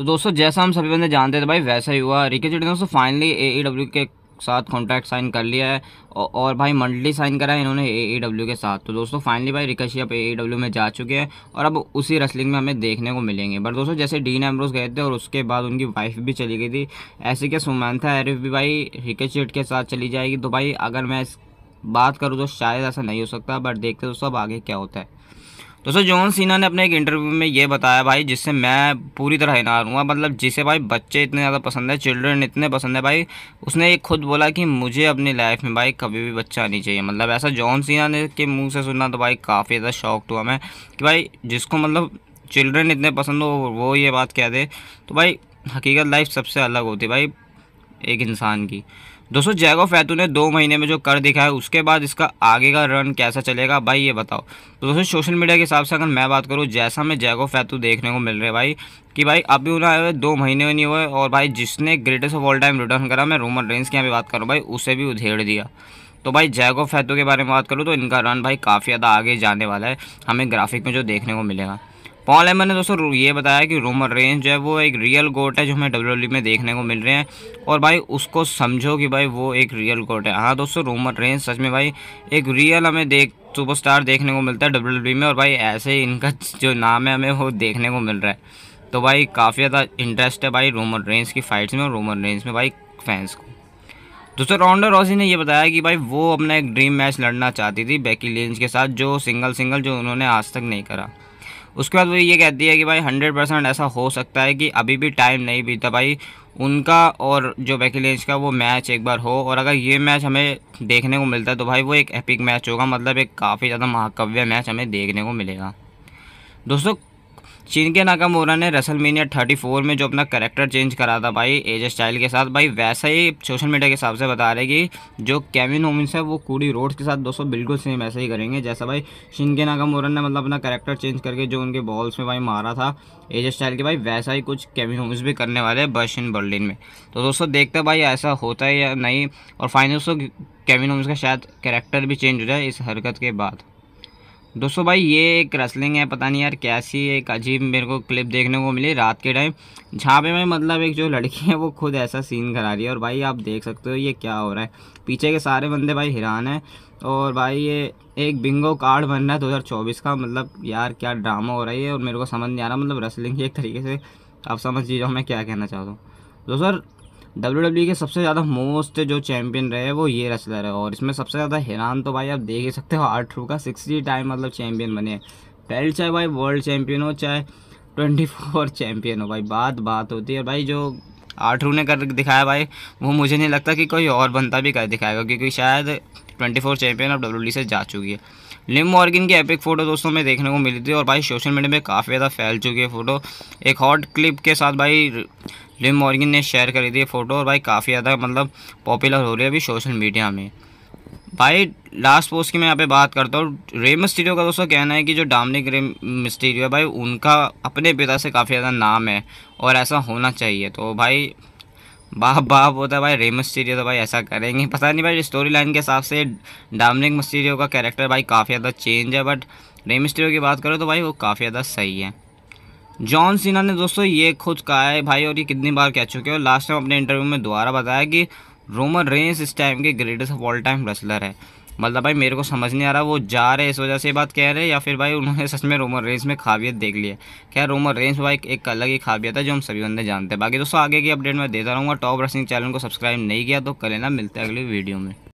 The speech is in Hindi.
तो दोस्तों जैसा हम सभी बंदे जानते थे भाई वैसा ही हुआ रिकी चिट ने दोस्तों फाइनली ए डब्ल्यू के साथ कॉन्ट्रैक्ट साइन कर लिया है और भाई मंडली साइन करा है इन्होंने ए डब्ल्यू e के साथ तो दोस्तों फाइनली भाई रिकशी अब ए डब्ल्यू e में जा चुके हैं और अब उसी रेसलिंग में हमें देखने को मिलेंगे बट दोस्तों जैसे डीन एम्ब्रोस गए थे और उसके बाद उनकी वाइफ भी चली गई थी ऐसे क्या था एरिफ भी भाई चेट के साथ चली जाएगी तो भाई अगर मैं बात करूँ तो शायद ऐसा नहीं हो सकता बट देखते दोस्तों अब आगे क्या होता है दोस्तों जॉन सीना ने अपने एक इंटरव्यू में ये बताया भाई जिससे मैं पूरी तरह हैरान हुआ मतलब जिसे भाई बच्चे इतने ज़्यादा पसंद है चिल्ड्रन इतने पसंद है भाई उसने ये खुद बोला कि मुझे अपनी लाइफ में भाई कभी भी बच्चा नहीं चाहिए मतलब ऐसा जॉन सीना ने के मुँह से सुना तो भाई काफ़ी ज़्यादा शॉक्ड हुआ मैं कि भाई जिसको मतलब चिल्ड्रन इतने पसंद हो वो ये बात कह दे तो भाई हकीकत लाइफ सबसे अलग होती है भाई एक इंसान की दोस्तों जैगो फैतू ने दो महीने में जो कर दिखा है उसके बाद इसका आगे का रन कैसा चलेगा भाई ये बताओ तो दोस्तों सोशल मीडिया के हिसाब से अगर मैं बात करूँ जैसा मैं जैगो फैतू देखने को मिल रहे भाई कि भाई अभी उन्हें आए हुए दो महीने में नहीं हुए और भाई जिसने greatest of all time return करा मैं रोमन रेंस की यहाँ पर बात करूँ भाई उसे भी उधेड़ दिया तो भाई जैगो फैतू के बारे में बात करूँ तो इनका रन भाई काफ़ी ज़्यादा आगे जाने वाला है हमें ग्राफिक में जो देखने को मिलेगा पॉल हेमन ने दोस्तों ये बताया कि रोमन रेंज जो है वो एक रियल गोट है जो हमें डब्ल्यू e में देखने को मिल रहे हैं और भाई उसको समझो कि भाई वो एक रियल गोट है हाँ दोस्तों रोमन रेंज सच में भाई एक रियल हमें देख सुपरस्टार देखने को मिलता है डब्ल्यू e में और भाई ऐसे ही इनका जो नाम है हमें वो देखने को मिल रहा है तो भाई काफ़ी ज़्यादा इंटरेस्ट है भाई रोमन रेंज की फाइट्स में और रोमन रेंज में भाई फैंस को दोस्तों राउंडर रॉसी ने ये बताया कि भाई वो अपना एक ड्रीम मैच लड़ना चाहती थी बैकी लेंज के साथ जो सिंगल सिंगल जो उन्होंने आज तक नहीं करा उसके बाद वो ये कहती है कि भाई हंड्रेड परसेंट ऐसा हो सकता है कि अभी भी टाइम नहीं बीता भाई उनका और जो बेकी का वो मैच एक बार हो और अगर ये मैच हमें देखने को मिलता है तो भाई वो एक एपिक मैच होगा मतलब एक काफ़ी ज़्यादा महाकव्य मैच हमें देखने को मिलेगा दोस्तों चीन के नाकामोरा ने रसल मीनिया थर्टी फोर में जो अपना करेक्टर चेंज करा था भाई एज स्टाइल के साथ भाई वैसा ही सोशल मीडिया के हिसाब से बता रहे कि जो कैमिन होमिस है वो कूड़ी रोड के साथ दोस्तों बिल्कुल सेम ऐसे ही करेंगे जैसा भाई शिन के नाकामोरा ने मतलब अपना करेक्टर चेंज करके जो उनके बॉल्स में भाई मारा था एज स्टाइल के भाई वैसा ही कुछ कैमिन होमिस भी करने वाले हैं बर्श इन बर्लिन में तो दोस्तों देखते भाई ऐसा होता है या नहीं और फाइनल दोस्तों कैमिन होम्स का शायद करेक्टर भी चेंज हो जाए इस हरकत के बाद दोस्तों भाई ये एक रेसलिंग है पता नहीं यार कैसी एक अजीब मेरे को क्लिप देखने को मिली रात के टाइम जहाँ पे मैं मतलब एक जो लड़की है वो खुद ऐसा सीन करा रही है और भाई आप देख सकते हो ये क्या हो रहा है पीछे के सारे बंदे भाई हैरान हैं और भाई ये एक बिंगो कार्ड बन रहा है चौबीस का मतलब यार क्या ड्रामा हो रही है और मेरे को समझ नहीं आ रहा मतलब रेसलिंग की एक तरीके से आप समझ लीजिए मैं क्या कहना चाहता हूँ दोस्तों डब्ल्यू e के सबसे ज़्यादा मोस्ट जो चैम्पियन रहे वो ये रेसलर है और इसमें सबसे ज़्यादा हैरान तो भाई आप देख ही सकते हो आर्ट का सिक्सटी टाइम मतलब चैंपियन बने पहले चाहे भाई वर्ल्ड चैम्पियन हो चाहे ट्वेंटी फोर चैम्पियन हो भाई बात बात होती है भाई जो आठरू ने कर दिखाया भाई वो मुझे नहीं लगता कि कोई और बनता भी कर दिखाएगा क्योंकि शायद ट्वेंटी फोर चैम्पियन अब डब्ल्यू e से जा चुकी है लिम मॉर्गिन की एपिक फ़ोटो दोस्तों में देखने को मिली थी और भाई सोशल मीडिया में काफ़ी ज़्यादा फैल चुकी है फ़ोटो एक हॉट क्लिप के साथ भाई लिम मॉर्गिन ने शेयर करी थी फ़ोटो और भाई काफ़ी ज़्यादा मतलब पॉपुलर हो रही है अभी सोशल मीडिया में भाई लास्ट पोस्ट की मैं यहाँ पे बात करता हूँ रे मिस्टीरियो का दोस्तों कहना है कि जो डामनिक रे मिस्टीरियो है भाई उनका अपने पिता से काफ़ी ज़्यादा नाम है और ऐसा होना चाहिए तो भाई बाप बाप होता है भाई रे मिस्टीरियो तो भाई ऐसा करेंगे पता नहीं भाई स्टोरी लाइन के हिसाब से डामनिक मिस्टीरियो का कैरेक्टर भाई काफ़ी ज़्यादा चेंज है बट रे मिस्टीरियो की बात करो तो भाई वो काफ़ी ज़्यादा सही है जॉन सीना ने दोस्तों ये खुद कहा है भाई और ये कितनी बार कह चुके हो लास्ट टाइम अपने इंटरव्यू में दोबारा बताया कि रोमन रेंस इस टाइम के greatest of all time wrestler है मतलब भाई मेरे को समझ नहीं आ रहा वो जा रहे इस वजह से बात कह रहे हैं या फिर भाई उन्होंने सच में रोमन रेंस में काबियत देख ली है क्या रोमन रेंस भाई एक अलग ही खाबियत है जो हम सभी बंदे जानते हैं बाकी दोस्तों आगे की अपडेट मैं देता रहूँगा टॉप रेसिंग चैनल को सब्सक्राइब नहीं किया तो कल ना मिलते हैं वीडियो में